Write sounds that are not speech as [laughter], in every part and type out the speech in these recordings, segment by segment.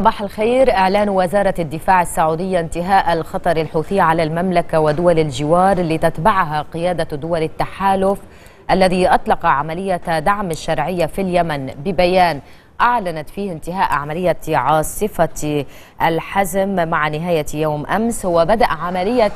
صباح الخير إعلان وزارة الدفاع السعودية انتهاء الخطر الحوثي على المملكة ودول الجوار اللي تتبعها قيادة دول التحالف الذي أطلق عملية دعم الشرعية في اليمن ببيان أعلنت فيه انتهاء عملية عاصفة الحزم مع نهاية يوم أمس وبدأ عملية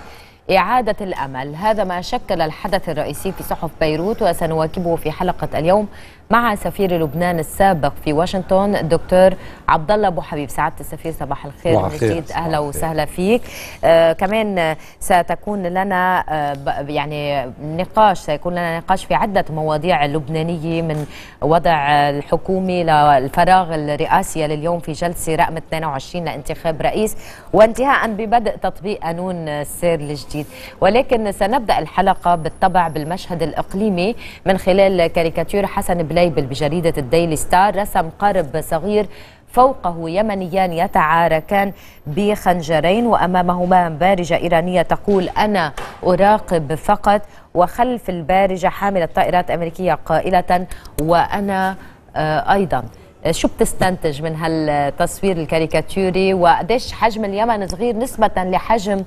إعادة الأمل هذا ما شكل الحدث الرئيسي في صحف بيروت وسنواكبه في حلقة اليوم مع سفير لبنان السابق في واشنطن الدكتور عبد الله ابو حبيب سعاده السفير صباح الخير جديد اهلا وسهلا فيك آه كمان ستكون لنا آه يعني نقاش سيكون لنا نقاش في عده مواضيع لبنانيه من وضع الحكومي للفراغ الرئاسي لليوم في جلسه رقم 22 لانتخاب رئيس وانتهاء ببدء تطبيق قانون السير الجديد ولكن سنبدا الحلقه بالطبع بالمشهد الاقليمي من خلال كاريكاتير حسن بلاي جايبل بجريدة الديلي ستار رسم قارب صغير فوقه يمنيان يتعاركان بخنجرين وامامهما بارجه ايرانيه تقول انا اراقب فقط وخلف البارجه حامله طائرات امريكيه قائله وانا آه، ايضا شو بتستنتج من هالتصوير الكاريكاتوري وقديش حجم اليمن صغير نسبه لحجم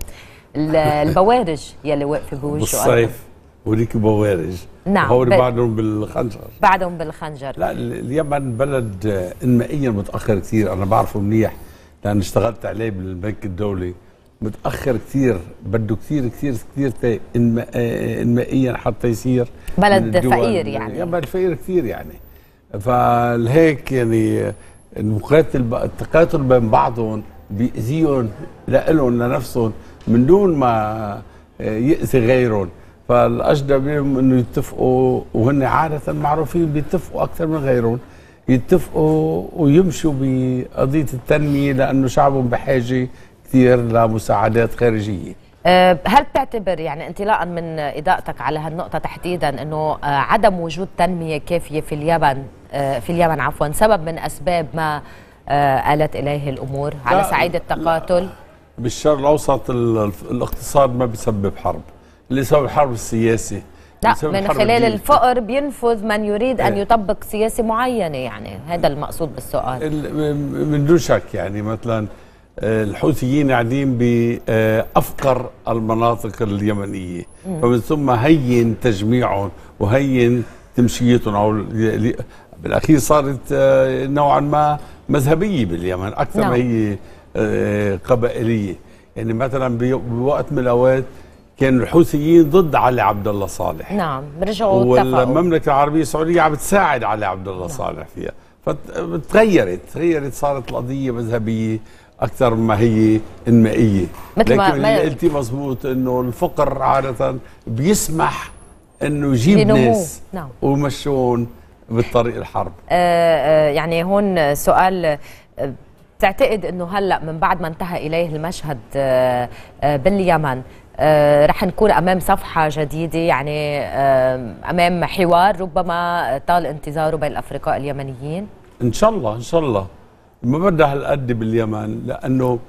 البوارج يلي وقف بوجهه بالصيف وليكي بوارج نعم هو بعدهم بالخنجر بعدهم بالخنجر لا اليمن بلد آه، انمائيا متاخر كثير انا بعرفه منيح لان اشتغلت عليه بالبنك الدولي متاخر كثير بده كثير كثير كثير آه، آه، انمائيا حتى يصير بلد فقير يعني يمن فقير كثير يعني فلهيك يعني المقاتل التقاتل بين بعضهم بيأذيهم لإلهم لنفسهم من دون ما يأذي غيرهم فالاجدى بهم انه يتفقوا وهن عاده معروفين بيتفقوا اكثر من غيرهم يتفقوا ويمشوا بقضيه التنميه لانه شعبهم بحاجه كثير لمساعدات خارجيه. أه، هل تعتبر يعني انطلاقا من اضاءتك على هالنقطه تحديدا انه أه، عدم وجود تنميه كافيه في اليمن أه، في اليمن عفوا سبب من اسباب ما آلت اليه الامور على سعيد التقاتل؟ بالشرق الاوسط الاقتصاد ما بيسبب حرب. لسبب الحرب السياسي لا من خلال دي. الفقر بينفذ من يريد ان إيه. يطبق سياسه معينه يعني هذا المقصود بالسؤال من دون شك يعني مثلا آه، الحوثيين قاعدين بافقر المناطق اليمنيه فمن ثم هين تجميعهم وهين تمشيتهم او بالاخير صارت آه، نوعا ما مذهبيه باليمن اكثر ما نعم. هي آه، قبائليه يعني مثلا بوقت من الاوقات كان الحوثيين ضد علي عبد الله صالح نعم رجعوا والمملكه العربيه السعوديه عم تساعد علي عبد الله نعم. صالح فيها فتغيرت تغيرت صارت القضيه مذهبيه اكثر ما هي انمائيه مثل لكن ما قلتي مضبوط انه الفقر عاده بيسمح انه يجيب ناس نعم. ومشون بالطريق الحرب آه،, آه يعني هون سؤال آه، بتعتقد انه هلا من بعد ما انتهى اليه المشهد آه، باليمن آه، رح نكون امام صفحه جديده يعني آه، امام حوار ربما طال انتظاره بين الافرقاء اليمنيين ان شاء الله ان شاء الله ما بدها هالقد باليمن لانه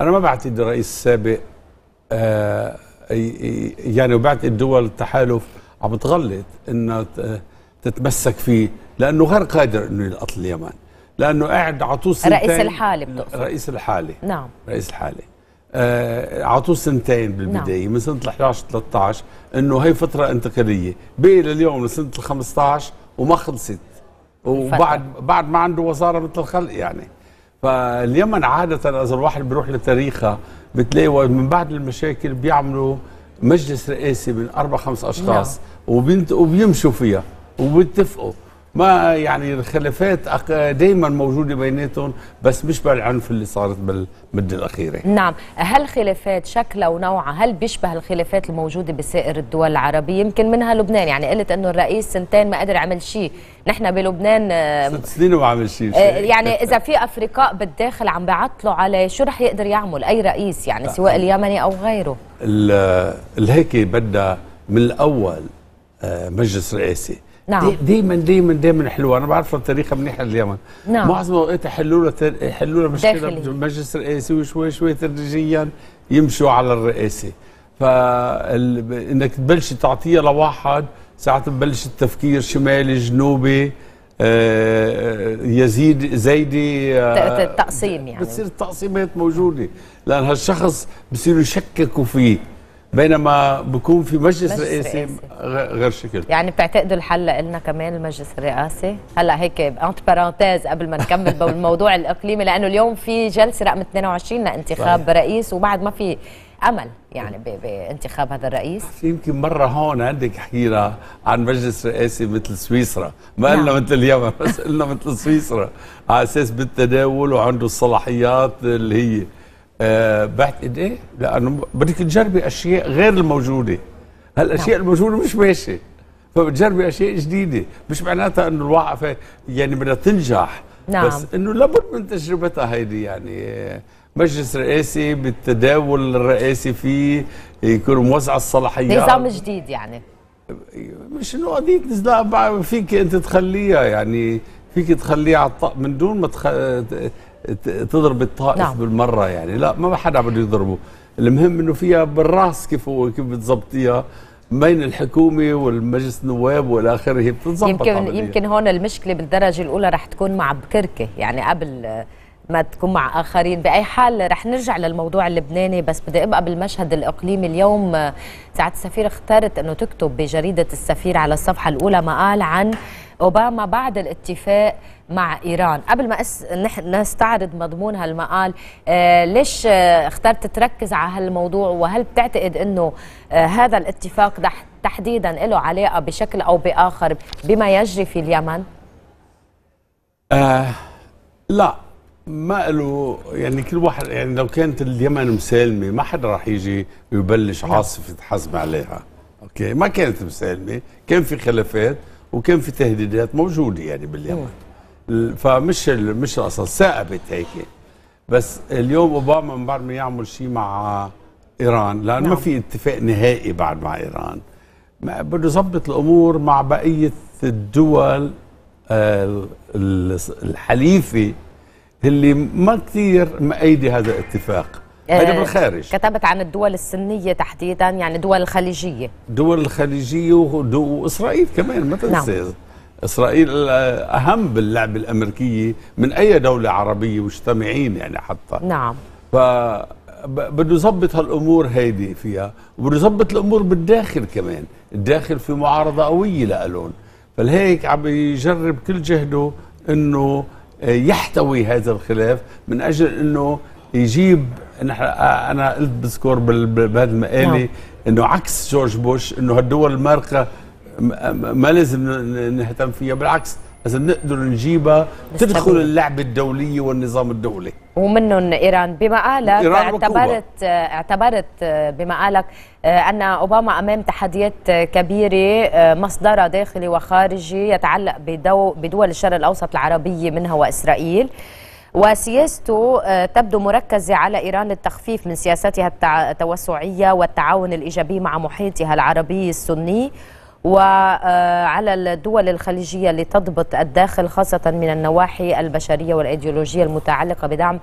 انا ما بعتقد الرئيس السابق آه، يعني وبعتقد دول التحالف عم تغلط انها تتمسك فيه لانه غير قادر انه يلقط اليمن لانه قاعد عطوس سنتين رئيس الحالي بتقصد رئيس الحالي نعم رئيس الحالي آه عطوا سنتين بالبدايه نعم. من سنه ال 11 13 انه هي فتره انتقاليه بقي لليوم لسنه ال 15 وما خلصت وبعد بعد ما عنده وزاره مثل الخلق يعني فاليمن عاده اذا الواحد بيروح لتاريخها بتلاقي من بعد المشاكل بيعملوا مجلس رئاسي من اربع خمس اشخاص نعم. وبيمشوا فيها وبيتفقوا ما يعني الخلافات دائما موجوده بيناتهم بس مش بالعنف اللي صارت بالمده الاخيره نعم هل خلافات شكلها ونوعها هل بيشبه الخلافات الموجوده بسائر الدول العربيه يمكن منها لبنان يعني قلت انه الرئيس سنتين ما قدر يعمل شيء نحن بلبنان ست سنين وما عمل شيء آه، يعني اذا في افرقاء بالداخل عم بيعطلوا على شو رح يقدر يعمل اي رئيس يعني سواء اليمني او غيره الهيك بدها من الاول آه، مجلس رئاسي نعم دايما دايما دايما حلوه انا بعرفها التاريخ منيح اليمن نعم معظم اوقات يحلوا له تر... يحلوا له مشكله بالمجلس الرئاسي وشوي شوي تدريجيا يمشوا على الرئاسه فانك تبلش تعطيها لواحد ساعات تبلش التفكير شمالي جنوبي آه، يزيد زايدي التقسيم آه، يعني بتصير التقسيمات موجوده لان هالشخص بصيروا يشككوا فيه بينما بكون في مجلس, مجلس رئاسي, غير شكل يعني بتعتقدوا الحل لنا كمان المجلس الرئاسي هلا هيك انت بارانتيز قبل ما نكمل بالموضوع الاقليمي لانه اليوم في جلسه رقم 22 لانتخاب صحيح. رئيس وبعد ما في امل يعني بانتخاب هذا الرئيس يمكن مره هون عندك حكينا عن مجلس رئاسي مثل سويسرا ما قلنا نعم. مثل اليمن بس قلنا مثل سويسرا على اساس بالتداول وعنده الصلاحيات اللي هي أه بعتقد ايه لانه بدك تجربي اشياء غير الموجوده هالاشياء نعم. الموجوده مش ماشيه فبتجربي اشياء جديده مش معناتها انه الوقفه يعني بدها تنجح نعم. بس انه لابد من تجربتها هيدي يعني مجلس رئاسي بالتداول الرئاسي فيه يكون موزع الصلاحيات نظام جديد يعني مش انه قضيه لا فيك انت تخليها يعني فيك تخليها على من دون ما تخ... تضرب الطائف نعم. بالمره يعني لا ما حدا بده يضربه المهم انه فيها بالراس كيف هو كيف بتظبطيها بين الحكومه والمجلس النواب والى اخره بتتظبط يمكن عملية. يمكن هون المشكله بالدرجه الاولى رح تكون مع بكركه يعني قبل ما تكون مع اخرين باي حال رح نرجع للموضوع اللبناني بس بدي ابقى بالمشهد الاقليمي اليوم سعاده السفير اختارت انه تكتب بجريده السفير على الصفحه الاولى ما قال عن اوباما بعد الاتفاق مع إيران قبل ما أس... نستعرض مضمون هالمقال آه ليش آه اخترت تركز على هالموضوع وهل بتعتقد أنه آه هذا الاتفاق ده تحديدا له علاقة بشكل أو بآخر بما يجري في اليمن؟ آه لا ما له يعني كل واحد يعني لو كانت اليمن مسالمه ما حدا راح يجي يبلش نعم. عاصفه حزم عليها اوكي ما كانت مسالمه كان في خلافات وكان في تهديدات موجوده يعني باليمن فمش مش راسها ثابت هيك بس اليوم اوباما من بعد ما يعمل شيء مع ايران لان نعم. ما في اتفاق نهائي بعد مع ايران بده يظبط الامور مع بقيه الدول الحليفه اللي ما كثير مأيدة هذا الاتفاق هذا آه، بالخارج كتبت عن الدول السنية تحديدا يعني دول الخليجية دول الخليجية وإسرائيل كمان ما تنسى نعم. اسرائيل آه، اهم باللعبه الامريكيه من اي دوله عربيه مجتمعين يعني حتى نعم ف بده يظبط هالامور هيدي فيها وبده يظبط الامور بالداخل كمان الداخل في معارضه قويه لالون فلهيك عم يجرب كل جهده انه آه، يحتوي هذا الخلاف من اجل انه يجيب نحن آه، انا قلت بذكر بهذه المقاله نعم. انه عكس جورج بوش انه هالدول المارقه ما لازم نهتم فيها بالعكس لازم نقدر نجيبها تدخل اللعبه الدوليه والنظام الدولي ومنهم ايران بما إيران اعتبرت اعتبرت بما قالك آه، ان اوباما امام تحديات آه، كبيره آه، مصدرها داخلي وخارجي يتعلق بدول الشرق الاوسط العربيه منها واسرائيل وسياسته تبدو مركزة على إيران للتخفيف من سياستها التوسعية والتعاون الإيجابي مع محيطها العربي السني وعلى الدول الخليجية لتضبط الداخل خاصة من النواحي البشرية والأيديولوجية المتعلقة بدعم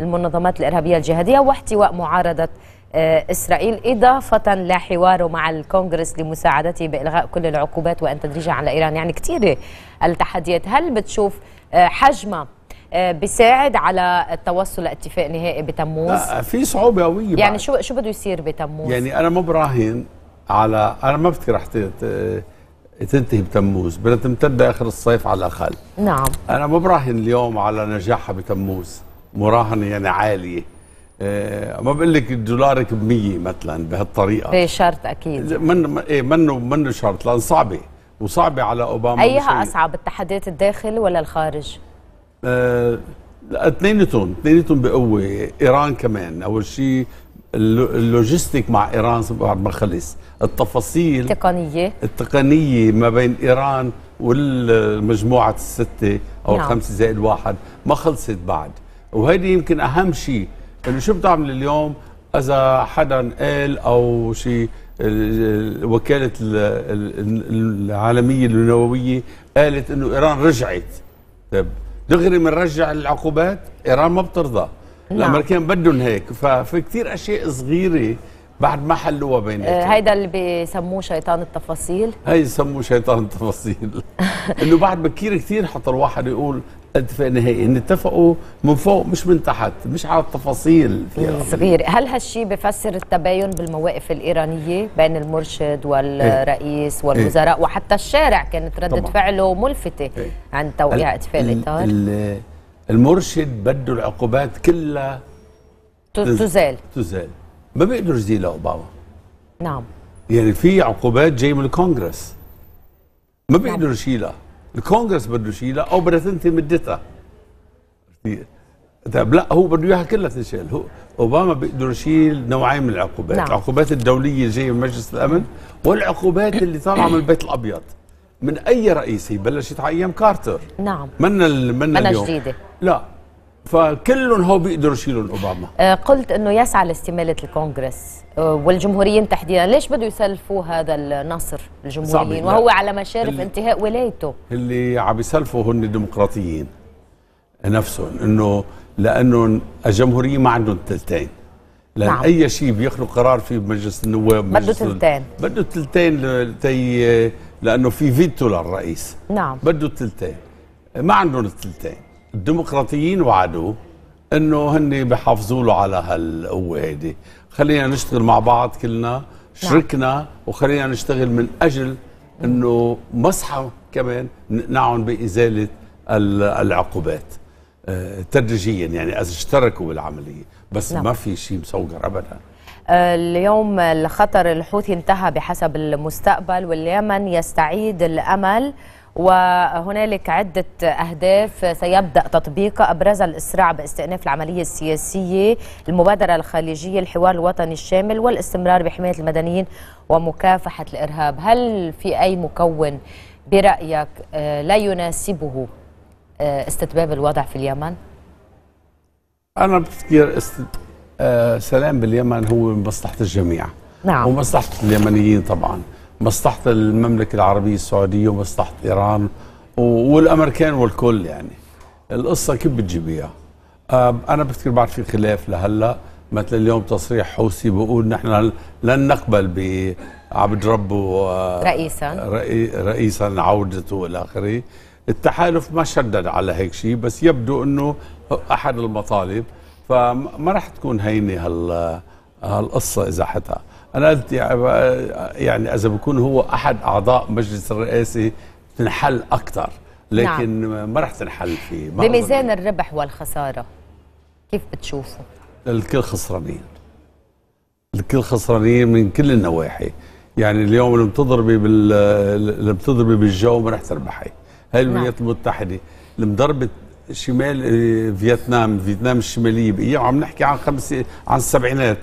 المنظمات الإرهابية الجهادية واحتواء معارضة آه، إسرائيل إضافة لحواره مع الكونغرس لمساعدته بإلغاء كل العقوبات وأن تدريجها على إيران يعني كثيرة التحديات هل بتشوف آه، حجمها آه، بيساعد على التوصل لاتفاق نهائي بتموز لا في صعوبه قويه يعني شو شو بده يصير بتموز يعني انا مو براهن على انا ما بفتكر رح تنتهي بتموز بدها تمتد لاخر الصيف على الاقل نعم انا ما براهن اليوم على نجاحها بتموز مراهنه يعني عاليه آه، ما بقول لك دولارك ب 100 مثلا بهالطريقه ايه شرط اكيد من ايه منه منه شرط لان صعبه وصعبه على اوباما ايها اصعب التحديات الداخل ولا الخارج؟ اثنينتهم اثنينتهم بقوه ايران كمان اول شيء اللوجيستيك مع ايران بعد ما خلص التفاصيل التقنيه التقنيه ما بين ايران والمجموعه السته او نعم. الخمسه زائد واحد ما خلصت بعد وهيدي يمكن اهم شيء انه شو بتعمل اليوم اذا حدا قال او شيء وكاله العالميه النوويه قالت انه ايران رجعت طيب دغري بنرجع العقوبات ايران ما بترضى نعم. الامريكان بدهم هيك ففي كثير اشياء صغيره بعد ما حلوها بيناتهم هيدا اللي بسموه شيطان التفاصيل هي بسموه شيطان التفاصيل [laughs] انه بعد بكير كثير حتى الواحد يقول اتفاق نهائي ان اتفقوا من فوق مش من تحت مش على التفاصيل صغير هل هالشيء بفسر التباين بالمواقف الايرانيه بين المرشد والرئيس إيه. والوزراء إيه. وحتى الشارع كانت رده فعله ملفته إيه. عن توقيع اتفاق الاطار المرشد بده العقوبات كلها تزال تزال ما بيقدر يزيلها اوباما نعم يعني في عقوبات جاي من الكونغرس ما نعم. بيقدر يشيلها الكونغرس بده يشيلها او بدها تنتهي مدتها طيب لا هو بده اياها كلها تنشال هو اوباما بيقدر يشيل نوعين من العقوبات نعم. العقوبات الدوليه اللي جايه من مجلس الامن والعقوبات اللي طالعه من البيت الابيض من اي هي بلشت على ايام كارتر نعم من من منا جديده لا فكلهم هو بيقدروا يشيلوا اوباما آه قلت انه يسعى لاستماله الكونغرس آه والجمهوريين تحديدا ليش بده يسلفوا هذا النصر الجمهوريين وهو لا. على مشارف انتهاء ولايته اللي عم يسلفوا هن الديمقراطيين نفسهم انه لانه الجمهوريين ما عندهم ثلثين لان نعم. اي شيء بيخلق قرار فيه بمجلس النواب بده ثلثين بده ثلثين لتي لانه في فيتو للرئيس نعم بده الثلثين ما عندهم الثلثين الديمقراطيين وعدوه انه هن بحافظوا له على هالقوه هيدي خلينا نشتغل مع بعض كلنا نعم. شركنا نعم. وخلينا نشتغل من اجل انه مسحه كمان نقنعهم بازاله العقوبات آه، تدريجيا يعني اذا اشتركوا بالعمليه بس نعم. ما في شيء مصور ابدا اليوم الخطر الحوثي انتهى بحسب المستقبل واليمن يستعيد الأمل وهنالك عدة أهداف سيبدأ تطبيقها أبرزها الإسراع باستئناف العملية السياسية المبادرة الخليجية الحوار الوطني الشامل والاستمرار بحماية المدنيين ومكافحة الإرهاب هل في أي مكون برأيك آه، لا يناسبه آه، استتباب الوضع في اليمن؟ أنا بفكر است... آه سلام باليمن هو من مصلحة الجميع نعم ومصلحة اليمنيين طبعا مصلحة المملكة العربية السعودية ومصلحة إيران والأمريكان والكل يعني القصة كيف بتجيبيها آه أنا بفكر بعد في خلاف لهلا مثل اليوم تصريح حوثي بقول نحن لن نقبل بعبد ربه آه، رئيسا رئيسا عودته والى اخره التحالف ما شدد على هيك شيء بس يبدو انه احد المطالب فما راح تكون هينه هال هالقصه حتى انا قلت يعني-, يعني اذا بكون هو احد اعضاء مجلس الرئاسي تنحل اكثر لكن نعم. ما راح تنحل فيه بميزان الربح والخساره كيف بتشوفه الكل خسرانين الكل خسرانين من كل النواحي يعني اليوم اللي بتضربي بال اللي بتضربي بالجو ما راح تربحي هاي الولايات نعم. المتحده اللي مضربه شمال آه، فيتنام فيتنام الشماليه بقيه وعم نحكي عن خمس عن السبعينات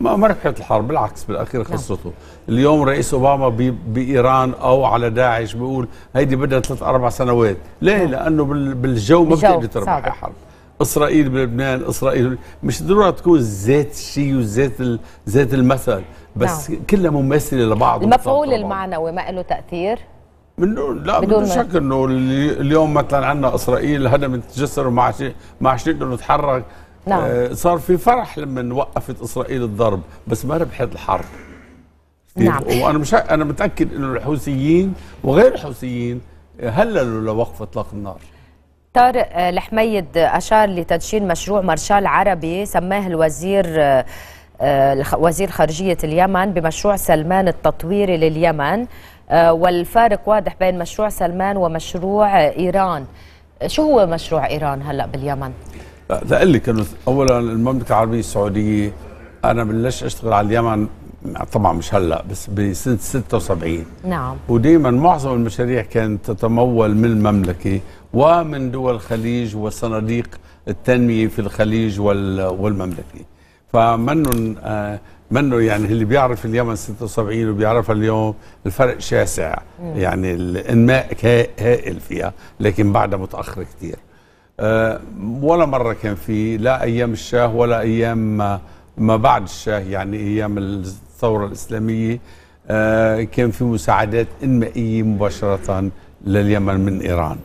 ما ما ربحت الحرب بالعكس بالاخير نعم. خسرته اليوم رئيس اوباما بايران او على داعش بيقول هيدي بدها ثلاث اربع سنوات ليه نعم. لانه بالجو ما بتقدر تربح الحرب اسرائيل بلبنان اسرائيل مش ضروره تكون ذات الشيء وذات ذات المثل بس نعم. كلها مماثله لبعض المفعول المعنوي ما له تاثير من دون لا بدون شك انه اليوم مثلا عندنا اسرائيل هدمت جسر وما عادش ما عادش نقدر نتحرك نعم. آه صار في فرح لما وقفت اسرائيل الضرب بس ما ربحت الحرب نعم وانا مش انا متاكد انه الحوثيين وغير الحوثيين هللوا لوقف اطلاق النار طارق آه، الحميد اشار لتدشين مشروع مارشال عربي سماه الوزير آه، آه، وزير خارجيه اليمن بمشروع سلمان التطويري لليمن آه، والفارق واضح بين مشروع سلمان ومشروع إيران شو هو مشروع إيران هلأ باليمن؟ تقول لك انه اولا المملكه العربيه السعوديه انا بلشت اشتغل على اليمن طبعا مش هلا بس بسنه 76 نعم ودائما معظم المشاريع كانت تتمول من المملكه ومن دول الخليج وصناديق التنميه في الخليج والمملكه فمنن آه، منه يعني اللي بيعرف اليمن 76 وبيعرفها اليوم الفرق شاسع يعني الانماء هائل فيها لكن بعدها متاخر كثير آه، ولا مره كان في لا ايام الشاه ولا ايام ما بعد الشاه يعني ايام الثوره الاسلاميه آه، كان في مساعدات انمائيه مباشره لليمن من ايران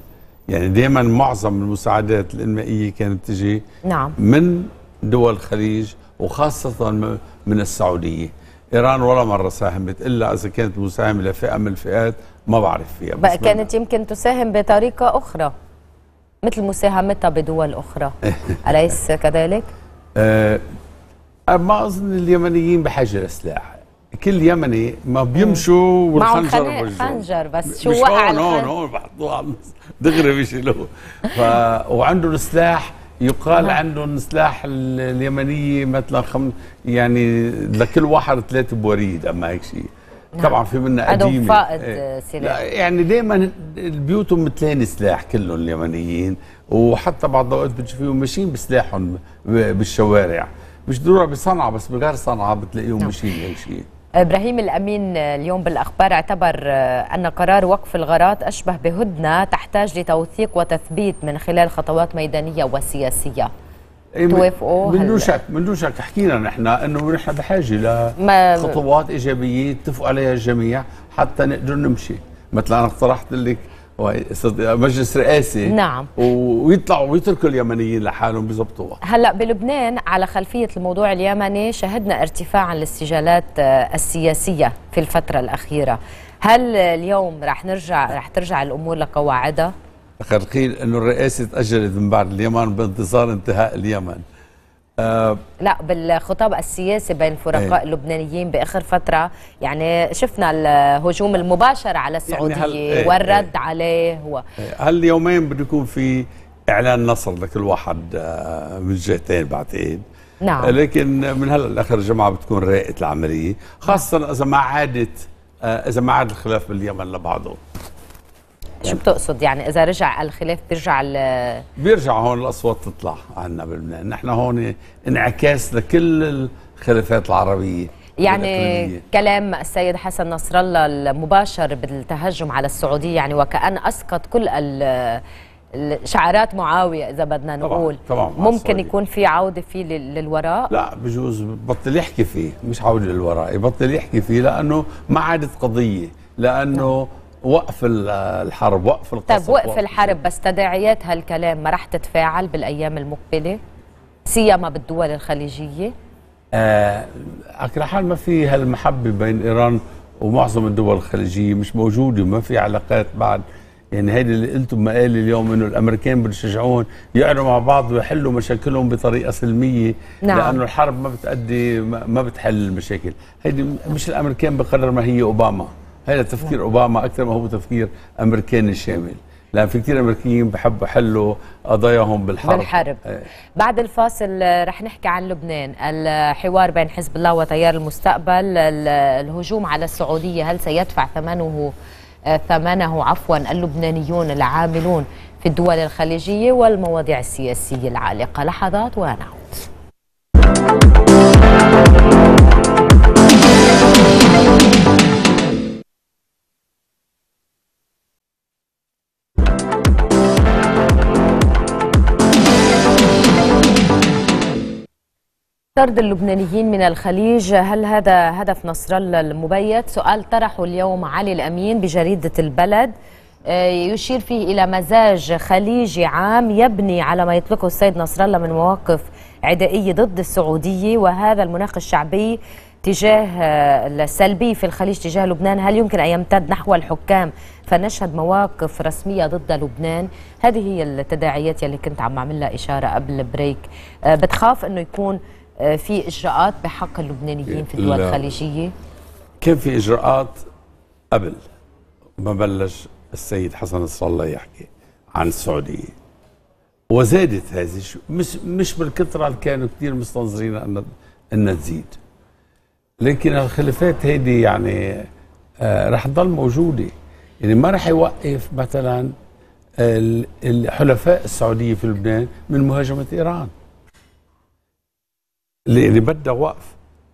يعني دائما معظم المساعدات الانمائيه كانت تجي نعم. من دول الخليج وخاصه من السعودية إيران ولا مرة ساهمت إلا إذا كانت مساهمة لفئة من الفئات ما بعرف فيها بقى كانت يمكن تساهم بطريقة أخرى مثل مساهمتها بدول أخرى [laughs] أليس كذلك؟ أه ما أظن اليمنيين بحاجة لسلاح كل يمني ما إيه. بيمشوا والخنجر معهم خنجر بس شو وقع هون هون هون بحطوه دغري بيشيلوه ف... وعنده سلاح يقال آه. عنه سلاح اليمنيه مثلا خم... يعني لكل واحد ثلاث بوريد اما هيك شيء نعم. طبعا في منا قديمه فائد إيه. سلاح يعني دائما بيوتهم مثلين سلاح كلهم اليمنيين وحتى بعض الاوقات بتشوفيهم ماشيين بسلاحهم بالشوارع مش ضروري بصنعاء بس بغير صنعاء بتلاقيهم نعم. ماشيين هيك شيء ابراهيم الامين اليوم بالاخبار اعتبر آه، ان قرار وقف الغارات اشبه بهدنه تحتاج لتوثيق وتثبيت من خلال خطوات ميدانيه وسياسيه إيه، توافقوا من دون شك من دون شك حكينا نحن انه نحن بحاجه لخطوات ايجابيه يتفقوا عليها الجميع حتى نقدر نمشي مثل انا اقترحت لك مجلس رئاسي نعم ويطلعوا ويتركوا اليمنيين لحالهم بيظبطوها هلا بلبنان على خلفيه الموضوع اليمني شهدنا ارتفاعا للسجالات آه، السياسيه في الفتره الاخيره هل اليوم رح نرجع رح ترجع الامور لقواعدها؟ خلقيل انه الرئاسه تاجلت من بعد اليمن بانتظار انتهاء اليمن لا بالخطاب السياسي بين فرقاء ايه اللبنانيين باخر فتره يعني شفنا الهجوم المباشر على يعني السعوديه يعني ايه والرد ايه عليه هو إيه. هل يومين بده يكون في اعلان نصر لكل واحد آه، من الجهتين بعتقد نعم لكن من هلا لاخر الجمعه بتكون رائقه العمليه خاصه اذا ما عادت آه، اذا ما عاد الخلاف باليمن لبعضه شو بتقصد يعني اذا رجع الخلاف بيرجع ال بيرجع هون الاصوات تطلع عنا بلبنان نحن هون انعكاس لكل الخلافات العربيه يعني كلام السيد حسن نصر الله المباشر بالتهجم على السعوديه يعني وكان اسقط كل شعارات معاويه اذا بدنا نقول طبعاً طبعاً ممكن يكون في عوده فيه للوراء لا بجوز بطل يحكي فيه مش عوده للوراء يبطل يحكي فيه لانه ما عادت قضيه لانه نعم. وقف الحرب وقف القصف طب وقف, الحرب بس تداعيات هالكلام ما رح تتفاعل بالايام المقبله سيما بالدول الخليجيه آه على حال ما في هالمحبه بين ايران ومعظم الدول الخليجيه مش موجوده ما في علاقات بعد يعني هيدي اللي قلتم بمقالي اليوم انه الامريكان بدهم يقعدوا مع بعض ويحلوا مشاكلهم بطريقه سلميه نعم. لانه الحرب ما بتأدي ما بتحل المشاكل هيدي مش الامريكان بقرر ما هي اوباما هذا تفكير لا. أوباما أكثر ما هو تفكير أمريكاني شامل لأن في كثير أمريكيين بحبوا يحلوا قضاياهم بالحرب بالحرب ايه. بعد الفاصل آه، رح نحكي عن لبنان الحوار بين حزب الله وتيار المستقبل الهجوم على السعودية هل سيدفع ثمنه آه، ثمنه عفوا اللبنانيون العاملون في الدول الخليجية والمواضيع السياسية العالقة لحظات ونعود طرد اللبنانيين من الخليج هل هذا هدف نصر الله المبيت سؤال طرحه اليوم علي الأمين بجريدة البلد آه، يشير فيه إلى مزاج خليجي عام يبني على ما يطلقه السيد نصر الله من مواقف عدائية ضد السعودية وهذا المناخ الشعبي تجاه آه، السلبي في الخليج تجاه لبنان هل يمكن أن يمتد نحو الحكام فنشهد مواقف رسمية ضد لبنان هذه هي التداعيات يلي كنت عم أعمل لها إشارة قبل بريك آه، بتخاف أنه يكون آه، في اجراءات بحق اللبنانيين في الدول الخليجيه؟ كان في اجراءات قبل ما بلش السيد حسن نصر الله يحكي عن السعوديه وزادت هذه مش مش بالكثره اللي كانوا كثير مستنظرين ان انها تزيد لكن الخلافات هذه يعني آه رح تضل موجوده يعني ما رح يوقف مثلا الحلفاء السعوديه في لبنان من مهاجمه ايران اللي بدها وقف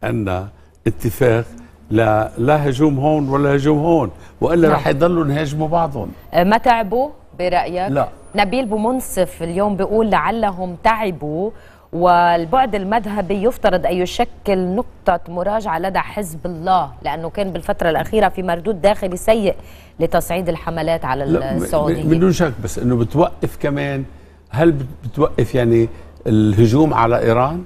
عندنا اتفاق لا لا هجوم هون ولا هجوم هون والا نعم. رح يضلوا يهاجموا بعضهم أه، ما تعبوا برايك لا نبيل بومنصف اليوم بيقول لعلهم تعبوا والبعد المذهبي يفترض أن يشكل نقطة مراجعة لدى حزب الله لأنه كان بالفترة الأخيرة في مردود داخلي سيء لتصعيد الحملات على السعوديين دون شك بس أنه بتوقف كمان هل بتوقف يعني الهجوم على إيران؟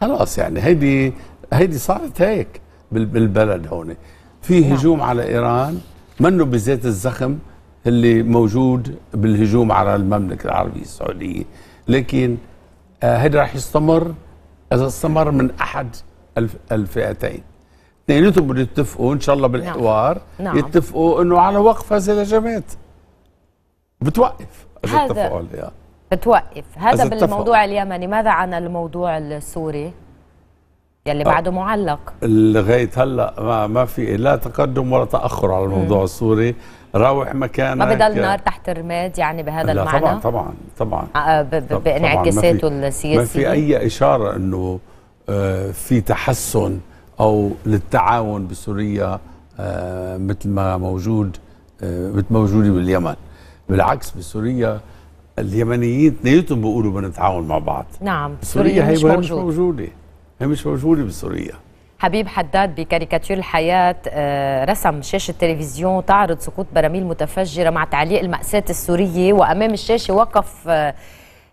خلاص يعني هيدي هيدي صارت هيك بالبلد هون في نعم. هجوم نعم. على ايران منه بزيت الزخم اللي موجود بالهجوم على المملكه العربيه السعوديه لكن آه، هيدا راح يستمر اذا استمر من احد الفئتين اثنيناتهم بدهم يتفقوا ان شاء الله نعم. بالحوار نعم. يتفقوا انه على وقف هذه الهجمات بتوقف هذا التفاؤل يعني. بتوقف هذا بالموضوع اليمني ماذا عن الموضوع السوري يلي بعده معلق لغايه هلا ما, ما في لا تقدم ولا تاخر على الموضوع م. السوري راوح مكانك ما بضل نار تحت الرماد يعني بهذا لا المعنى طبعا طبعا طبعا بانعكاساته السياسيه ما في اي اشاره انه آه، في تحسن او للتعاون بسوريا آه، مثل ما موجود آه، مثل موجود باليمن بالعكس بسوريا اليمنيين اثنيناتهم بيقولوا بدنا نتعاون مع بعض نعم سوريا هي مش, مش موجوده هي مش موجوده بسوريا حبيب حداد بكاريكاتير الحياة آه، رسم شاشة تلفزيون تعرض سقوط براميل متفجرة مع تعليق المأساة السورية وأمام الشاشة وقف آه،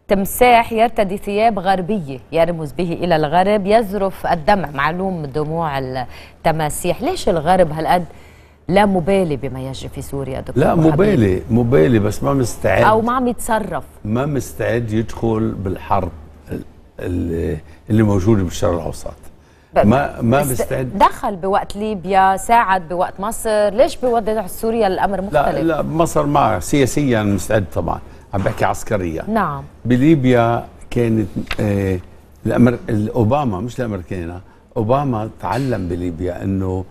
تمساح يرتدي ثياب غربية يرمز به إلى الغرب يزرف الدمع معلوم دموع التماسيح ليش الغرب هالقد لا مبالي بما يجري في سوريا دكتور لا مبالي مبالي بس ما مستعد او ما عم يتصرف ما مستعد يدخل بالحرب اللي موجوده بالشرق الاوسط ما ما مستعد دخل بوقت ليبيا ساعد بوقت مصر ليش بوضع سوريا الامر مختلف لا لا مصر ما سياسيا مستعد طبعا عم بحكي عسكريا نعم بليبيا كانت آه الأمر... اوباما مش الامريكان آه، اوباما تعلم بليبيا انه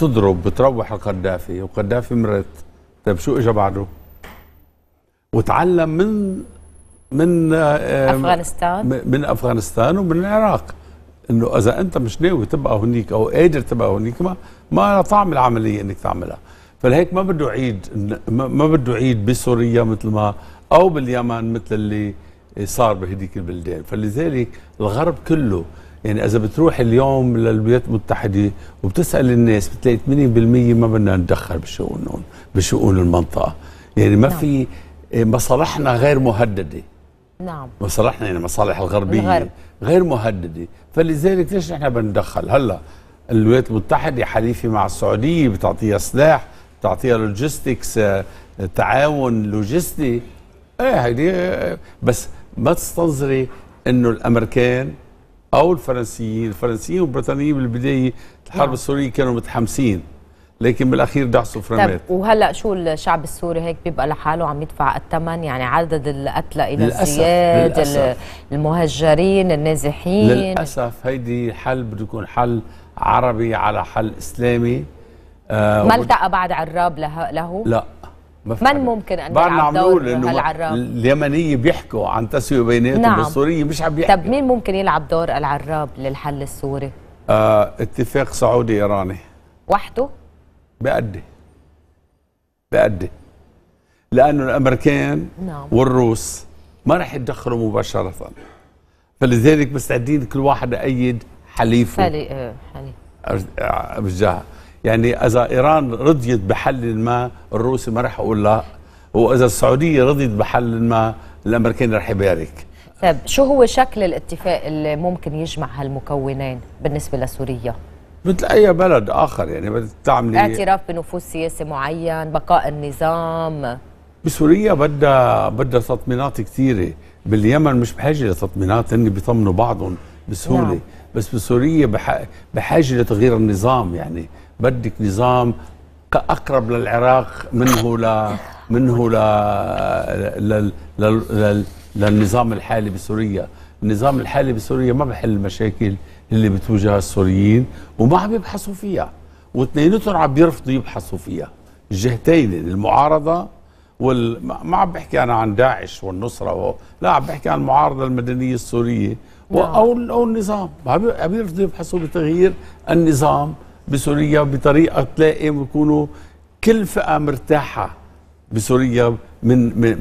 تضرب بتروح القذافي وقذافي مرت طيب شو اجى بعده؟ وتعلم من من آه، افغانستان من افغانستان ومن العراق انه اذا انت مش ناوي تبقى هنيك او قادر تبقى هنيك ما ما طعم العمليه انك تعملها فلهيك ما بده عيد ما بده عيد بسوريا مثل ما او باليمن مثل اللي صار بهديك البلدان فلذلك الغرب كله يعني اذا بتروح اليوم للولايات المتحده وبتسال الناس بتلاقي 80% ما بدنا نتدخل بشؤونهم بشؤون المنطقه يعني ما نعم. في إيه، مصالحنا غير مهدده نعم مصالحنا يعني مصالح الغربيه الغرب. غير مهدده فلذلك ليش نحن بدنا نتدخل هلا الولايات المتحده حليفه مع السعوديه بتعطيها سلاح بتعطيها لوجيستكس آه، تعاون لوجستي ايه هيدي إيه، بس ما تستنظري انه الامريكان او الفرنسيين الفرنسيين والبريطانيين بالبدايه الحرب نعم. السوريه كانوا متحمسين لكن بالاخير دعسوا فرنات طيب، وهلا شو الشعب السوري هيك بيبقى لحاله عم يدفع الثمن يعني عدد القتلى الى الزياد المهجرين النازحين للاسف هيدي حل بده يكون حل عربي على حل اسلامي آه ما التقى بعد عراب له, له؟ لا من ممكن ان يلعب دور العراق اليمنيه بيحكوا عن تسويه بيناتهم نعم. والسوريه مش عم بيحكوا طب مين ممكن يلعب دور العراب للحل السوري آه اتفاق سعودي ايراني وحده بأدي بأدي لانه الامريكان نعم. والروس ما رح يتدخلوا مباشره فلذلك مستعدين كل واحد يأيد حليفه حليف آه، آه، بالجهه يعني اذا ايران رضيت بحل ما الروسي ما راح يقول لا واذا السعوديه رضيت بحل ما الامريكان راح يبارك طيب شو هو شكل الاتفاق اللي ممكن يجمع هالمكونين بالنسبه لسوريا؟ مثل اي بلد اخر يعني بدك تعملي اعتراف بنفوذ سياسي معين، بقاء النظام بسوريا بدها بدها تطمينات كثيره، باليمن مش بحاجه لتطمينات هن بيطمنوا بعضهم بسهوله، نعم. بس بسوريا بحاجه لتغيير النظام يعني بدك نظام اقرب للعراق منه ل منه ل لل... لل... للنظام الحالي بسوريا النظام الحالي بسوريا ما بحل المشاكل اللي بتواجهها السوريين وما عم يبحثوا فيها واثنيناتهم عم بيرفضوا يبحثوا فيها الجهتين المعارضه وال... ما عم بحكي انا عن داعش والنصره و... لا عم بحكي عن المعارضه المدنيه السوريه و... نعم. او او النظام عم بيرفضوا يبحثوا بتغيير النظام بسوريا بطريقه تلاقي بيكونوا كل فئه مرتاحه بسوريا من من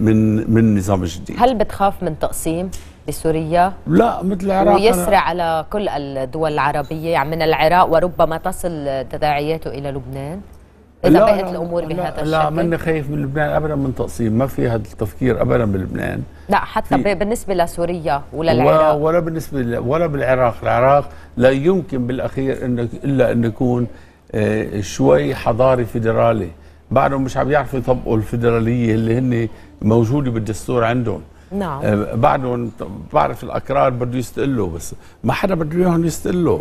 من, النظام الجديد هل بتخاف من تقسيم بسوريا لا مثل العراق ويسرى على كل الدول العربيه يعني من العراق وربما تصل تداعياته الى لبنان اذا بقت الامور بهذا الشكل لا ماني خايف من لبنان ابدا من تقسيم ما في هذا التفكير ابدا بلبنان لا حتى بالنسبه لسوريا وللعراق ولا بالنسبه ل... ولا بالعراق العراق لا يمكن بالاخير انك الا ان يكون آه، شوي حضاري فيدرالي بعدهم مش عم يعرفوا يطبقوا الفيدراليه اللي هن موجوده بالدستور عندهم نعم آه، بعدهم بعرف الاكراد بده يستقلوا بس ما حدا بده اياهم يستقلوا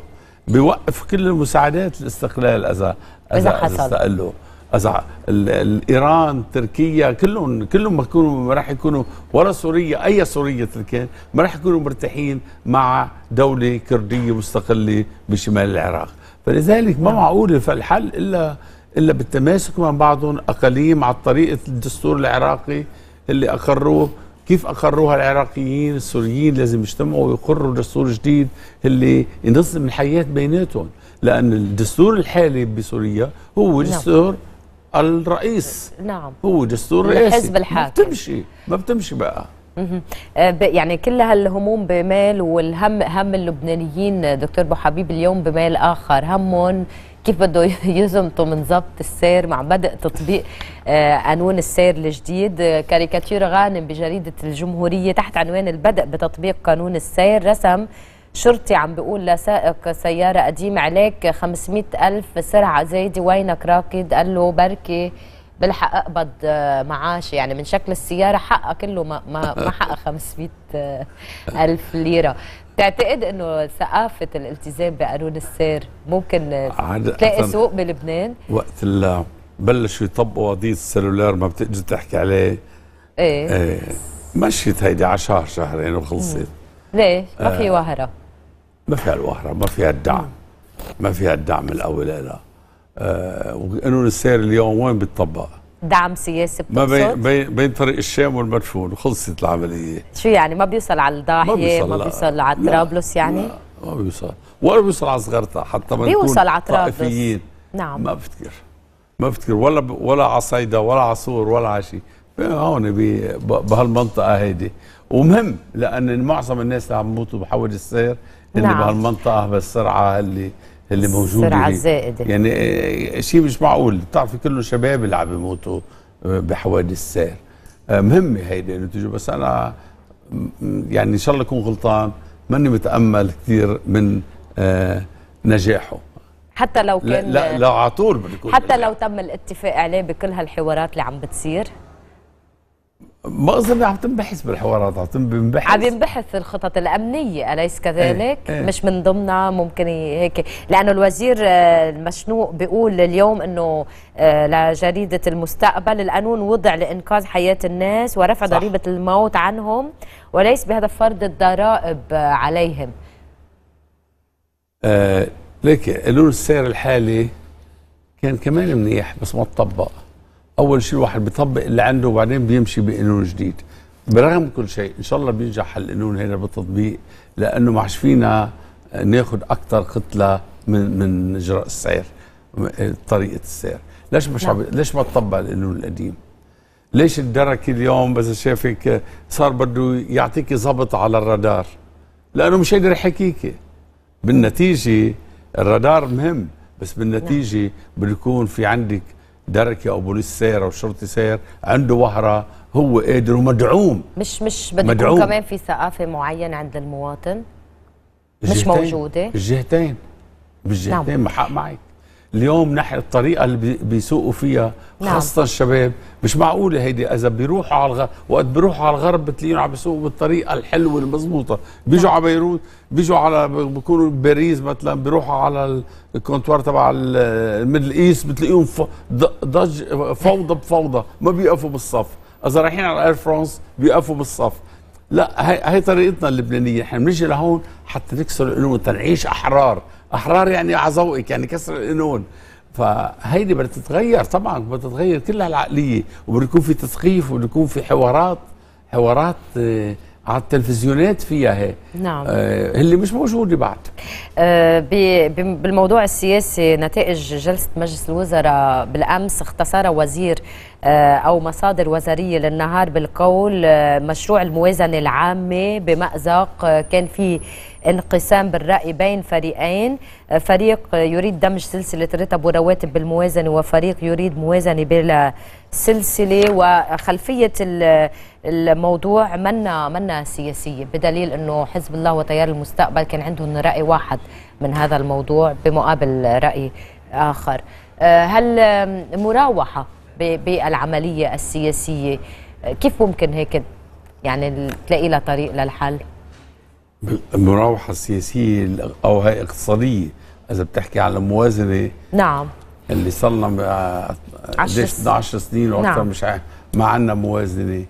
بيوقف كل المساعدات الاستقلال اذا اذا حصل له اذا الايران تركيا كلهم كلهم ما يكونوا ما راح يكونوا ولا سوريا اي سوريا تركيا ما راح يكونوا مرتاحين مع دوله كرديه مستقله بشمال العراق فلذلك ما نعم. معقول فالحل الا الا بالتماسك مع بعضهم اقاليم على طريقه الدستور العراقي اللي اقروه كيف اقروها العراقيين السوريين لازم يجتمعوا ويقروا دستور جديد اللي ينظم الحياه بيناتهم لأن الدستور الحالي بسوريا هو نعم. دستور نعم. الرئيس نعم هو دستور رئاسي الحزب الحاكم ما بتمشي ما بتمشي بقى آه، يعني كل هالهموم بمال والهم هم اللبنانيين دكتور ابو حبيب اليوم بمال اخر همهم كيف بده [laughs] يزمطوا من ضبط السير مع بدء تطبيق قانون آه، السير الجديد كاريكاتير غانم بجريده الجمهوريه تحت عنوان البدء بتطبيق قانون السير رسم شرطي عم بيقول لسائق سيارة قديمة عليك 500 ألف سرعة زايدة وينك راكد قال له بركي بلحق اقبض معاش يعني من شكل السياره حقها كله ما ما ما [laughs] حقها 500 الف ليره بتعتقد انه ثقافه الالتزام بقانون السير ممكن تلاقي سوق بلبنان وقت اللي بلشوا يطبقوا قضيه السلولار ما بتقدر تحكي عليه ايه, ايه مشيت هيدي على شهر شهرين وخلصت ليش؟ ما في آه، وهره ما فيها الوهره ما فيها الدعم ما فيها الدعم الأول لها آه وقانون السير اليوم وين بتطبق؟ دعم سياسي ما بين بين بين طريق الشام والمدفون خلصت العمليه شو يعني ما بيوصل على الضاحيه ما بيوصل, على طرابلس يعني؟ لا ما بيوصل ولا بيوصل على صغرتها حتى ما بيوصل على طرابلس نعم ما بفتكر ما بفتكر ولا ب... ولا على صيدا ولا على صور ولا على شيء هون بهالمنطقه هيدي ومهم لان معظم الناس اللي عم بموتوا بحول السير اللي نعم. بهالمنطقه بالسرعه اللي اللي موجوده السرعه الزائده يعني آه، شيء مش معقول بتعرفي كله شباب اللي عم بموتوا آه، بحوادث السير آه، مهمه هيدي النتيجه بس انا يعني ان شاء الله اكون غلطان ماني متامل كثير من نجاحه حتى لو كان لا لا على طول حتى لو تم الاتفاق عليه بكل هالحوارات اللي عم بتصير ما اظن عم تنبحث بالحوارات عم تنبحث عم ينبحث الخطط الامنيه اليس كذلك؟ ايه ايه مش من ضمنها ممكن هيك لانه الوزير آه، المشنوق بيقول اليوم انه آه، لجريده المستقبل القانون وضع لانقاذ حياه الناس ورفع صح. ضريبه الموت عنهم وليس بهدف فرض الضرائب آه، عليهم. آه ليك قانون السير الحالي كان كمان منيح بس ما تطبق. اول شيء الواحد بيطبق اللي عنده وبعدين بيمشي بقانون جديد برغم كل شيء ان شاء الله بينجح القانون هنا بالتطبيق لانه ما عادش فينا ناخذ اكثر كتله من من اجراء السير طريقه السير ليش مش عب... نعم. ليش ما تطبق القانون القديم ليش الدرك اليوم بس شافك صار بده يعطيكي ضبط على الرادار لانه مش قادر يحكيكي بالنتيجه الرادار مهم بس بالنتيجه نعم. بده يكون في عندك دركي او بوليس سير او شرطي سير عنده وهره هو قادر ومدعوم مش مش بدكم كمان في ثقافه معينه عند المواطن مش موجوده الجهتين بالجهتين نعم. حق معك اليوم نحن الطريقه اللي بيسوقوا فيها نعم. خاصه الشباب مش معقوله هيدي اذا بيروحوا على الغرب وقت بيروحوا على الغرب بتلاقيهم عم بيسوقوا بالطريقه الحلوه المضبوطه بيجوا نعم. على بيروت بيجوا على بيكونوا باريس مثلا بيروحوا على الكونتوار تبع الميدل ايست بتلاقيهم ضج فوضى بفوضى ما بيقفوا بالصف اذا رايحين على اير فرانس بيقفوا بالصف لا هي, هي طريقتنا اللبنانيه نحن بنجي لهون حتى نكسر القلوب تنعيش احرار احرار يعني عزوئك يعني كسر الانون فهيدي بدها تتغير طبعا بدها تتغير كلها العقليه وبده يكون في تثقيف وبده يكون في حوارات حوارات آه، على التلفزيونات فيها هي نعم آه اللي مش موجوده بعد آه بالموضوع السياسي نتائج جلسه مجلس الوزراء بالامس اختصر وزير آه او مصادر وزاريه للنهار بالقول آه مشروع الموازنه العامه بمازق آه كان في انقسام بالرأي بين فريقين آه، فريق يريد دمج سلسلة رتب ورواتب بالموازنة وفريق يريد موازنة بلا سلسلة وخلفية الموضوع منا منا سياسية بدليل أنه حزب الله وتيار المستقبل كان عندهم رأي واحد من هذا الموضوع بمقابل رأي آخر آه، هل مراوحة بالعملية السياسية كيف ممكن هيك يعني تلاقي لها طريق للحل؟ المراوحة السياسية أو هي اقتصادية إذا بتحكي على موازنة نعم اللي صار لنا 12 سنين وأكثر نعم. مش ما عندنا موازنة